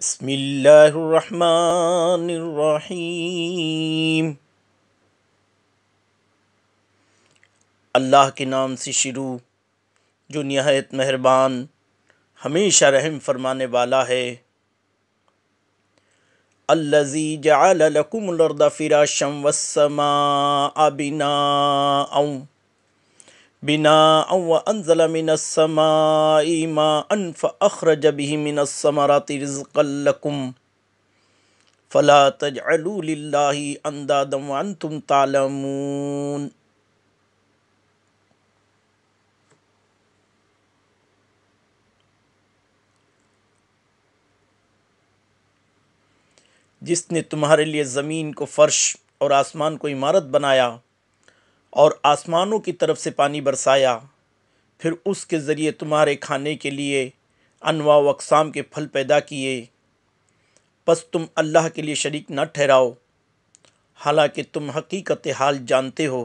بسم اللہ الرحمن الرحیم اللہ کے نام سے شروع جو نہایت مہربان ہمیشہ رحم فرمانے والا ہے الذي جعل لکم الارض فراشا والسماء بناء بنا او انزل من السماء ما ان فاخرج به من الثمرات رزقا لكم فلا تجعلوا لله اندادا وانتم تعلمون جس نے تمہارے لیے زمین کو فرش اور آسمان کو عمارت بنایا اور آسمانوں کی طرف سے پانی برسایا پھر اس کے ذریعے تمہارے کھانے کے لیے انواع و اقسام کے پھل پیدا کیے پس تم اللہ کے لیے شریک نہ ٹھہراؤ حالانکہ تم حقیقت حال جانتے ہو